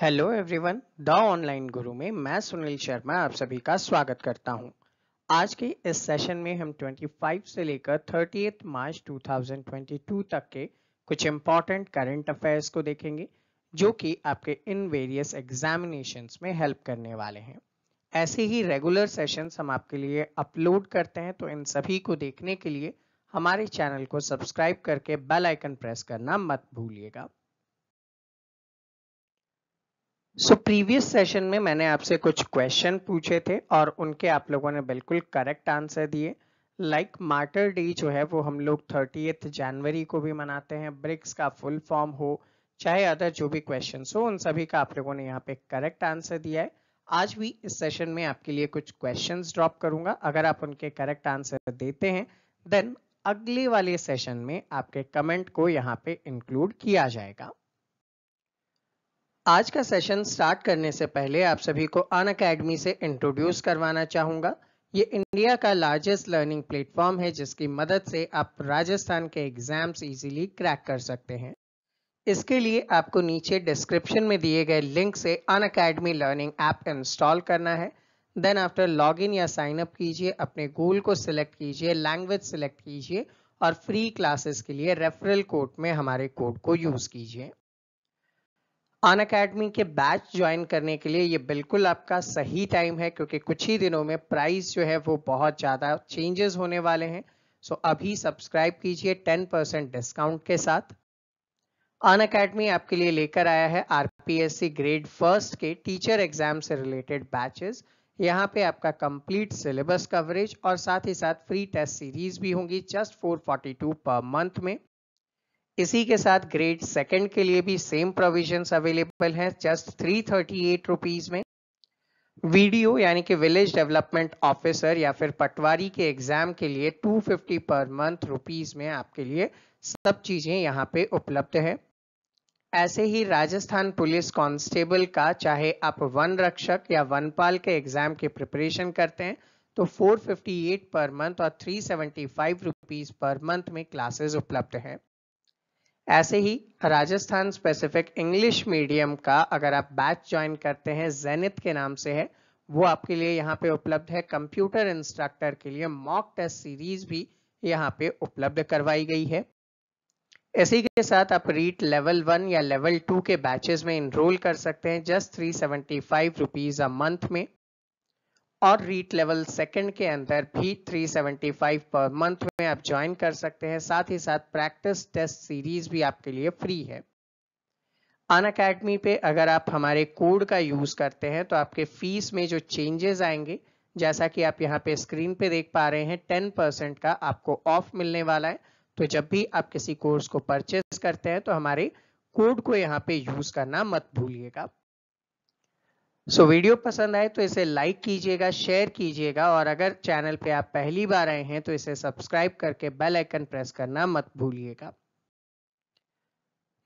Hello everyone the online गुरु में मैं सुनील शर्मा आप सभी का स्वागत करता हूं। आज के इस सेशन में हम 25 से लेकर 30 मार्च 2022 तक के कुछ इम्पॉर्टेंट करंट अफेयर्स को देखेंगे जो कि आपके इन वेरियस एग्जामिनेशन में हेल्प करने वाले हैं ऐसे ही रेगुलर सेशंस हम आपके लिए अपलोड करते हैं तो इन सभी को देखने के लिए हमारे चैनल को सब्सक्राइब करके बेल आइकन प्रेस करना मत भूलिएगा सो प्रीवियस सेशन में मैंने आपसे कुछ क्वेश्चन पूछे थे और उनके आप लोगों ने बिल्कुल करेक्ट आंसर दिए लाइक मार्टर डे जो है वो हम लोग थर्टी जनवरी को भी मनाते हैं ब्रिक्स का फुल फॉर्म हो चाहे अदर जो भी क्वेश्चन हो उन सभी का आप लोगों ने यहाँ पे करेक्ट आंसर दिया है आज भी इस सेशन में आपके लिए कुछ क्वेश्चन ड्रॉप करूंगा अगर आप उनके करेक्ट आंसर देते हैं देन अगले वाले सेशन में आपके कमेंट को यहाँ पे इंक्लूड किया जाएगा आज का सेशन स्टार्ट करने से पहले आप सभी को अन अकेडमी से इंट्रोड्यूस करवाना चाहूँगा ये इंडिया का लार्जेस्ट लर्निंग प्लेटफॉर्म है जिसकी मदद से आप राजस्थान के एग्जाम्स इजीली क्रैक कर सकते हैं इसके लिए आपको नीचे डिस्क्रिप्शन में दिए गए लिंक से Unacademy learning app install करना है देन आफ्टर लॉग इन या साइन अप कीजिए अपने गोल को सिलेक्ट कीजिए लैंग्वेज सिलेक्ट कीजिए और फ्री क्लासेस के लिए रेफरल कोड में हमारे कोड को यूज़ कीजिए अन अकेडमी के बैच ज्वाइन करने के लिए ये बिल्कुल आपका सही टाइम है क्योंकि कुछ ही दिनों में प्राइस जो है वो बहुत ज़्यादा चेंजेस होने वाले हैं सो अभी सब्सक्राइब कीजिए 10 परसेंट डिस्काउंट के साथ अन अकेडमी आपके लिए लेकर आया है सी ग्रेड फर्स्ट के टीचर एग्जाम से रिलेटेड बैचेस यहाँ पे आपका कंप्लीट सिलेबस कवरेज और साथ ही साथ फ्री टेस्ट सीरीज भी होंगी जस्ट 442 पर मंथ में इसी के साथ ग्रेड सेकंड के लिए भी सेम प्रोविजंस अवेलेबल हैं just three thirty eight rupees में वीडियो यानी कि विलेज डेवलपमेंट ऑफिसर या फिर पटवारी के एग्जाम के लिए two fifty per month rupees में आपके लिए सब चीजें यहाँ पे उपलब्ध है ऐसे ही राजस्थान पुलिस कांस्टेबल का चाहे आप वन रक्षक या वनपाल के एग्जाम के प्रिपरेशन करते हैं तो 458 पर मंथ और 375 रुपीस पर मंथ में क्लासेस उपलब्ध हैं ऐसे ही राजस्थान स्पेसिफिक इंग्लिश मीडियम का अगर आप बैच ज्वाइन करते हैं जेनित के नाम से है वो आपके लिए यहाँ पे उपलब्ध है कंप्यूटर इंस्ट्रक्टर के लिए मॉक टेस्ट सीरीज भी यहाँ पे उपलब्ध करवाई गई है इसी के साथ आप रीट लेवल वन या लेवल टू के बैचेस में इनरोल कर सकते हैं just three seventy five rupees a month में और रीट लेवल सेकंड के अंदर भी 375 पर मंथ में आप ज्वाइन कर सकते हैं साथ ही साथ प्रैक्टिस टेस्ट सीरीज भी आपके लिए फ्री है अन अकेडमी पे अगर आप हमारे कोड का यूज़ करते हैं तो आपके फीस में जो चेंजेस आएंगे जैसा कि आप यहाँ पे स्क्रीन पे देख पा रहे हैं टेन परसेंट का आपको ऑफ मिलने वाला है तो जब भी आप किसी कोर्स को परचेज करते हैं तो हमारे कोड को यहाँ पे यूज़ करना मत भूलिएगा सो so, वीडियो पसंद आए तो इसे लाइक कीजिएगा शेयर कीजिएगा और अगर चैनल पे आप पहली बार आए हैं तो इसे सब्सक्राइब करके बेल आइकन प्रेस करना मत भूलिएगा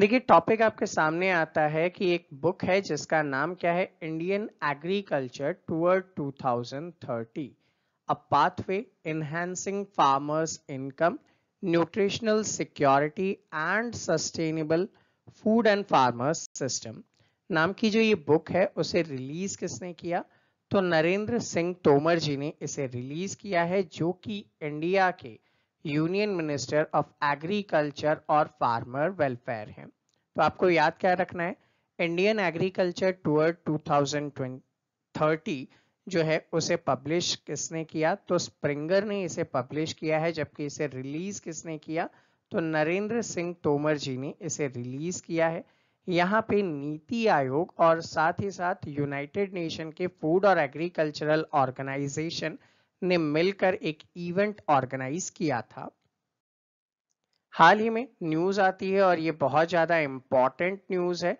देखिए टॉपिक आपके सामने आता है कि एक बुक है जिसका नाम क्या है Indian agriculture towards 2030 a pathway enhancing farmers income nutritional security and sustainable food and farmers system नाम की जो ये बुक है उसे रिलीज किसने किया तो नरेंद्र सिंह तोमर जी ने इसे रिलीज किया है जो कि इंडिया के यूनियन मिनिस्टर ऑफ एग्रीकल्चर और फार्मर वेलफेयर हैं तो आपको याद क्या रखना है इंडियन एग्रीकल्चर टूअर 2030 जो है उसे पब्लिश किसने किया तो स्प्रिंगर ने इसे पब्लिश किया है जबकि इसे रिलीज किसने किया तो नरेंद्र सिंह तोमर जी ने इसे रिलीज किया है यहाँ पे नीति आयोग और साथ ही साथ यूनाइटेड नेशन के फूड और एग्रीकल्चरल ऑर्गेनाइजेशन ने मिलकर एक इवेंट ऑर्गेनाइज किया था हाल ही में न्यूज आती है और ये बहुत ज्यादा इम्पॉर्टेंट न्यूज है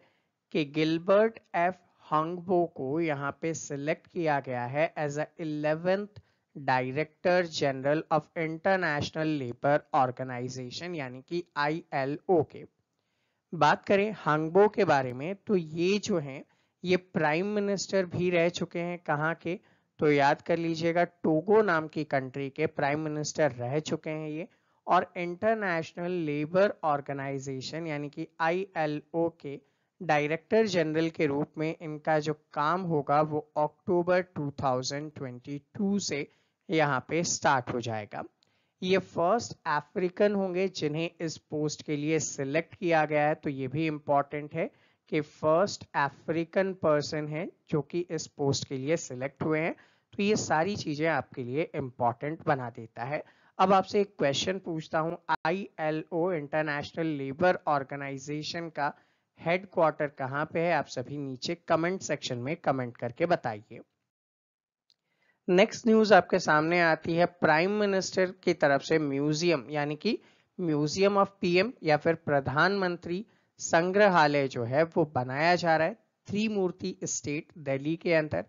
कि गिलबर्ट एफ हंगबो को यहाँ पे सिलेक्ट किया गया है as eleventh eleventh director general of international labour organisation यानी कि आई के बात करें हांगबो के बारे में तो ये जो हैं ये प्राइम मिनिस्टर भी रह चुके हैं कहाँ के तो याद कर लीजिएगा टोगो नाम की कंट्री के प्राइम मिनिस्टर रह चुके हैं ये और इंटरनेशनल लेबर ऑर्गेनाइजेशन यानी कि आईएलओ के डायरेक्टर जनरल के रूप में इनका जो काम होगा वो अक्टूबर 2022 से यहाँ पे स्टार्ट हो जाएगा ये फर्स्ट अफ्रीकन होंगे जिन्हें इस पोस्ट के लिए सिलेक्ट किया गया है तो ये भी इम्पॉर्टेंट है कि फर्स्ट अफ्रीकन पर्सन है जो कि इस पोस्ट के लिए सिलेक्ट हुए हैं तो ये सारी चीज़ें आपके लिए इम्पॉर्टेंट बना देता है अब आपसे एक क्वेश्चन पूछता हूँ I L O international labour organisation का हेडक्वार्टर कहाँ पे है आप सभी नीचे कमेंट सेक्शन में कमेंट करके बताइए नेक्स्ट न्यूज आपके सामने आती है प्राइम मिनिस्टर की तरफ से म्यूजियम यानी कि म्यूजियम ऑफ पीएम या फिर प्रधानमंत्री संग्रहालय जो है वो बनाया जा रहा है थ्री मूर्ति स्टेट दिल्ली के अंदर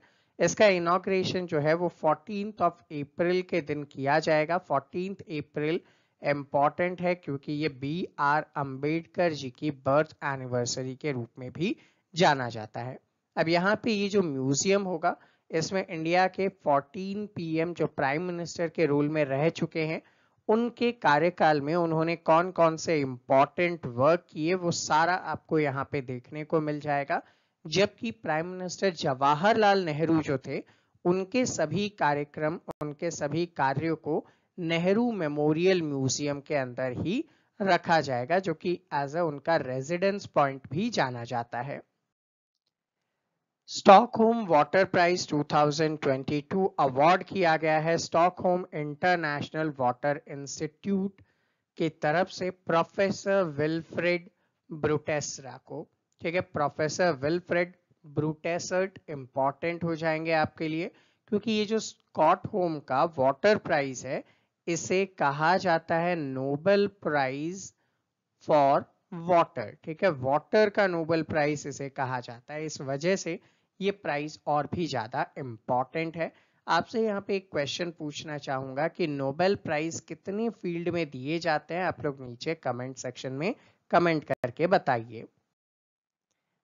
इसका इनोग्रेशन जो है वो फोर्टीन ऑफ अप्रैल के दिन किया जाएगा फोर्टीन अप्रैल इम्पॉर्टेंट है क्योंकि ये बी आर अम्बेडकर जी की बर्थ एनिवर्सरी के रूप में भी जाना जाता है अब यहाँ पे ये जो म्यूजियम होगा इसमें इंडिया के 14 पीएम जो प्राइम मिनिस्टर के रूल में रह चुके हैं उनके कार्यकाल में उन्होंने कौन कौन से इम्पॉर्टेंट वर्क किए वो सारा आपको यहाँ पे देखने को मिल जाएगा जबकि प्राइम मिनिस्टर जवाहरलाल नेहरू जो थे उनके सभी कार्यक्रम उनके सभी कार्यों को नेहरू मेमोरियल म्यूजियम के अंदर ही रखा जाएगा जो कि एज ए उनका रेजिडेंस पॉइंट भी जाना जाता है स्टॉकहोम वाटर प्राइज 2022 अवार्ड किया गया है स्टॉकहोम इंटरनेशनल वाटर इंस्टीट्यूट की तरफ से प्रोफेसर विल्फ्रेड ब्रूटेसरा को ठीक है प्रोफेसर विल्फ्रेड ब्रूटेसर्ट इम्पॉर्टेंट हो जाएंगे आपके लिए क्योंकि ये जो स्कॉट होम का वाटर प्राइज है इसे कहा जाता है नोबेल प्राइज फॉर वाटर ठीक है वाटर का नोबल प्राइज इसे कहा जाता है इस वजह से ये प्राइज और भी ज़्यादा इंपॉर्टेंट है आपसे यहाँ पे एक क्वेश्चन पूछना चाहूंगा कि नोबेल प्राइज कितनी फील्ड में दिए जाते हैं आप लोग नीचे कमेंट सेक्शन में कमेंट करके बताइए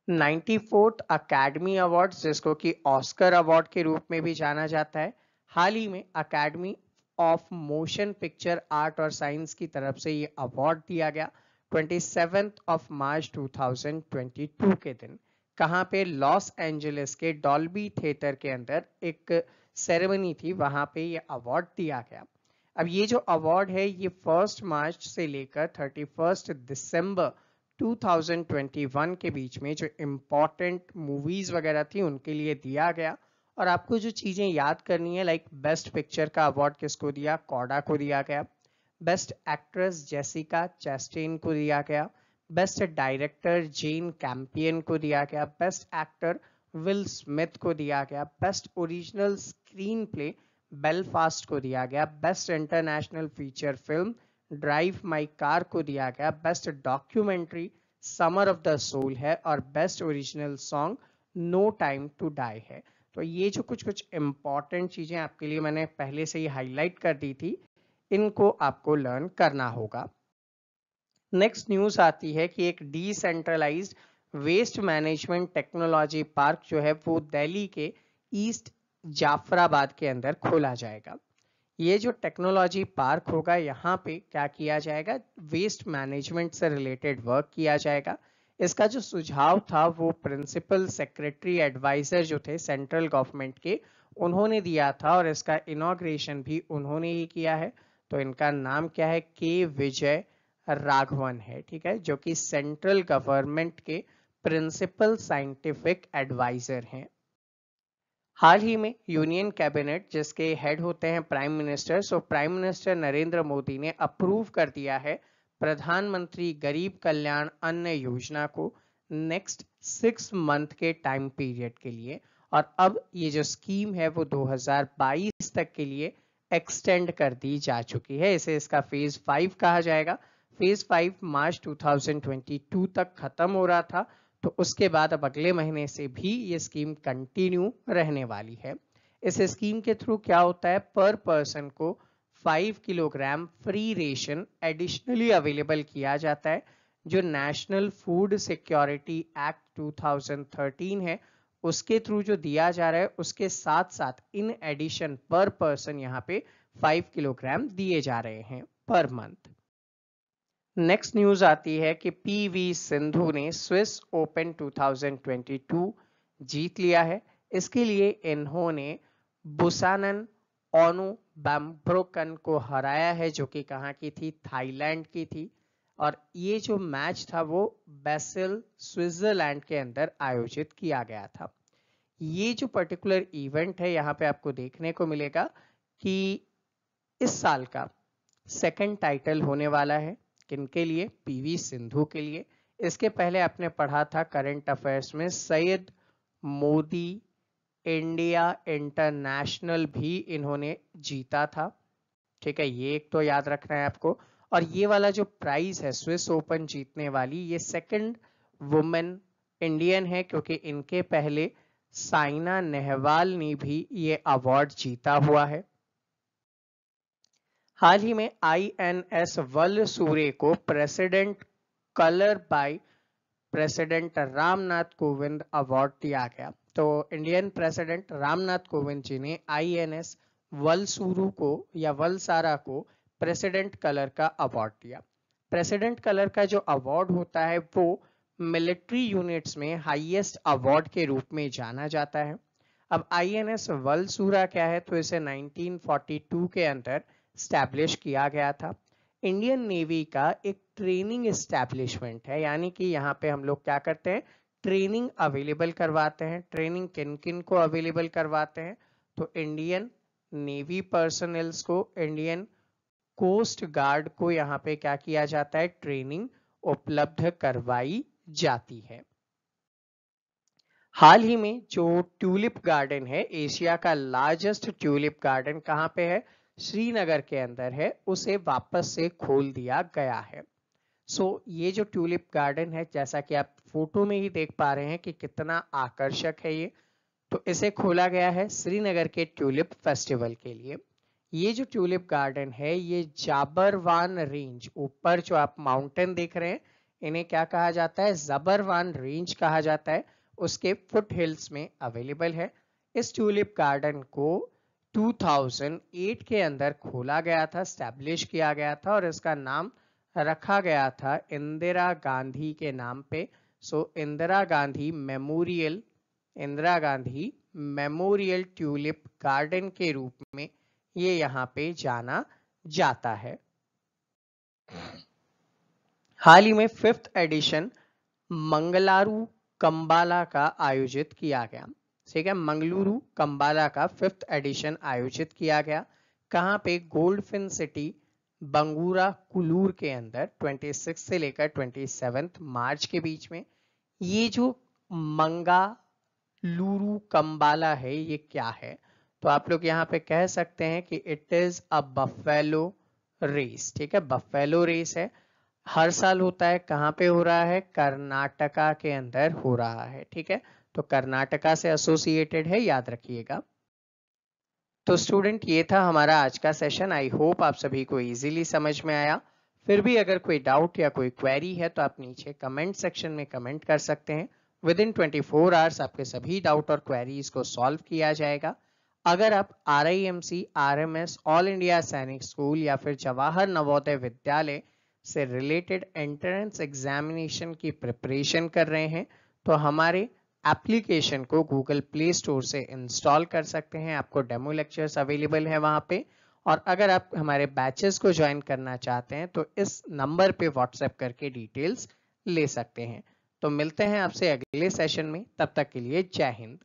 नाइन्टी फोर्थ अकेडमी अवार्ड जिसको कि ऑस्कर अवार्ड के रूप में भी जाना जाता है हाल ही में academy of motion picture art और साइंस की तरफ से ये अवार्ड दिया गया ट्वेंटी ऑफ मार्च 2022 के दिन कहाँ पे लॉस एंजलिस के डॉल्बी थिएटर के अंदर एक सेरेमनी थी वहां पे ये अवार्ड दिया गया अब ये जो अवार्ड है ये फर्स्ट मार्च से लेकर 31 दिसंबर 2021 के बीच में जो इम्पोर्टेंट मूवीज वगैरह थी उनके लिए दिया गया और आपको जो चीजें याद करनी है लाइक बेस्ट पिक्चर का अवार्ड किसको दिया कॉडा को दिया गया बेस्ट एक्ट्रेस जेसिका चेस्टेन को दिया गया बेस्ट डायरेक्टर जेन कैंपियन को दिया गया बेस्ट एक्टर विल स्मिथ को दिया गया best original screenplay Belfast को दिया गया best international feature film drive my car को दिया गया best documentary summer of the soul है और best original song no time to die है तो ये जो कुछ कुछ इम्पॉर्टेंट चीज़ें आपके लिए मैंने पहले से ही हाईलाइट कर दी थी इनको आपको लर्न करना होगा नेक्स्ट न्यूज आती है कि एक decentralise waste management technology park जो है वो दिल्ली के ईस्ट जाफराबाद के अंदर खोला जाएगा ये जो टेक्नोलॉजी पार्क होगा यहाँ पे क्या किया जाएगा वेस्ट मैनेजमेंट से रिलेटेड वर्क किया जाएगा इसका जो सुझाव था वो प्रिंसिपल सेक्रेटरी एडवाइजर जो थे सेंट्रल गवर्नमेंट के उन्होंने दिया था और इसका इनाग्रेशन भी उन्होंने ही किया है तो इनका नाम क्या है के विजय राघवन है ठीक है जो कि सेंट्रल गवर्नमेंट के प्रिंसिपल साइंटिफिक एडवाइजर हैं हाल ही में यूनियन कैबिनेट जिसके हेड होते हैं prime minister so prime minister Narendra Modi ने अप्रूव कर दिया है प्रधानमंत्री गरीब कल्याण अन्न योजना को नेक्स्ट सिक्स मंथ के टाइम पीरियड के लिए और अब ये जो स्कीम है वो 2022 तक के लिए एक्सटेंड कर दी जा चुकी है इसे इसका फेज फाइव कहा जाएगा फेज फाइव मार्च 2022 तक खत्म हो रहा था तो उसके बाद अब अगले महीने से भी ये स्कीम कंटिन्यू रहने वाली है इस स्कीम के थ्रू क्या होता है पर पर्सन को 5 kilogram free ration additionally available किया जाता है जो नेशनल फूड सिक्योरिटी एक्ट 2013 है उसके थ्रू जो दिया जा रहा है उसके साथ साथ इन एडिशन पर पर्सन यहाँ पे 5 किलोग्राम दिए जा रहे हैं पर मंथ नेक्स्ट न्यूज आती है कि पीवी सिंधु ने स्विस ओपन 2022 जीत लिया है इसके लिए इन्होंने बुसानन ओनू बैम्ब्रोकन को हराया है जो कि कहाँ की थी थाईलैंड की थी और ये जो मैच था वो बेसिल स्विट्जरलैंड के अंदर आयोजित किया गया था ये जो पर्टिकुलर इवेंट है यहाँ पे आपको देखने को मिलेगा कि इस साल का सेकंड टाइटल होने वाला है किनके लिए पीवी सिंधु के लिए इसके पहले आपने पढ़ा था करंट अफेयर्स में सैयद मोदी इंडिया इंटरनेशनल भी इन्होंने जीता था ठीक है ये एक तो याद रखना है आपको और हम्म। ये वाला जो प्राइज है स्विस ओपन जीतने वाली ये सेकंड वुमेन इंडियन है क्योंकि इनके पहले साइना नेहवाल ने भी ये अवार्ड जीता हुआ है हाल ही में आई एन एस वल सूर्य को president colour by president Ramnath Kovind award दिया गया तो इंडियन प्रेसिडेंट रामनाथ कोविंद जी ने आई एन एस को या वलसारा को प्रेसिडेंट कलर का अवार्ड दिया प्रेसिडेंट कलर का जो अवार्ड होता है वो मिलिट्री यूनिट्स में हाईएस्ट अवार्ड के रूप में जाना जाता है अब आई एन एस वलसूरा क्या है तो इसे 1942 के अंदर स्टैब्लिश किया गया था इंडियन नेवी का एक ट्रेनिंग स्टैब्लिशमेंट है यानी कि यहाँ पे हम लोग क्या करते हैं ट्रेनिंग अवेलेबल करवाते हैं ट्रेनिंग किन किन को अवेलेबल करवाते हैं तो इंडियन नेवी पर्सनल्स को इंडियन कोस्ट गार्ड को यहाँ पे क्या किया जाता है ट्रेनिंग उपलब्ध करवाई जाती है हाल ही में जो ट्यूलिप गार्डन है एशिया का लार्जेस्ट ट्यूलिप गार्डन कहाँ पे है श्रीनगर के अंदर है उसे वापस से खोल दिया गया है सो so, ये जो ट्यूलिप गार्डन है जैसा कि आप फोटो में ही देख पा रहे हैं कि कितना आकर्षक है ये तो इसे खोला गया है श्रीनगर के ट्यूलिप फेस्टिवल के लिए ये जो ट्यूलिप गार्डन है ये जाबरवान रेंज ऊपर जो आप माउंटेन देख रहे हैं इन्हें क्या कहा जाता है जबरवान रेंज कहा जाता है उसके फुट हिल्स में अवेलेबल है इस ट्यूलिप गार्डन को 2008 के अंदर खोला गया था स्टैब्लिश किया गया था और इसका नाम रखा गया था इंदिरा गांधी के नाम पे so Indira Gandhi memorial Indira Gandhi memorial tulip garden के रूप में ये यहां पे जाना जाता है हाल ही में फिफ्थ एडिशन मंगलारू कंबाला का आयोजित किया गया ठीक है मंगलुरु कंबाला का फिफ्थ एडिशन आयोजित किया गया कहां पे गोल्डफिन सिटी बंगूरा कुलूर के अंदर 26 से लेकर 27 मार्च के बीच में ये जो मंगा लूरू कंबाला है ये क्या है तो आप लोग यहाँ पे कह सकते हैं कि it is a buffalo race ठीक है बफेलो रेस है हर साल होता है कहाँ पे हो रहा है कर्नाटका के अंदर हो रहा है ठीक है तो कर्नाटका से एसोसिएटेड है याद रखिएगा तो स्टूडेंट ये था हमारा आज का सेशन आई होप आप सभी को इजीली समझ में आया फिर भी अगर कोई डाउट या कोई क्वेरी है तो आप नीचे कमेंट सेक्शन में कमेंट कर सकते हैं विद इन ट्वेंटी आवर्स आपके सभी डाउट और क्वेरीज को सॉल्व किया जाएगा अगर आप R I M C R M S all India Sainik school या फिर जवाहर नवोदय विद्यालय से रिलेटेड एंट्रेंस एग्जामिनेशन की प्रिपरेशन कर रहे हैं तो हमारे एप्लीकेशन को गूगल प्ले स्टोर से इंस्टॉल कर सकते हैं आपको डेमो लेक्चर्स अवेलेबल है वहाँ पे और अगर आप हमारे बैचेस को ज्वाइन करना चाहते हैं तो इस नंबर पे व्हाट्सएप करके डिटेल्स ले सकते हैं तो मिलते हैं आपसे अगले सेशन में तब तक के लिए जय हिंद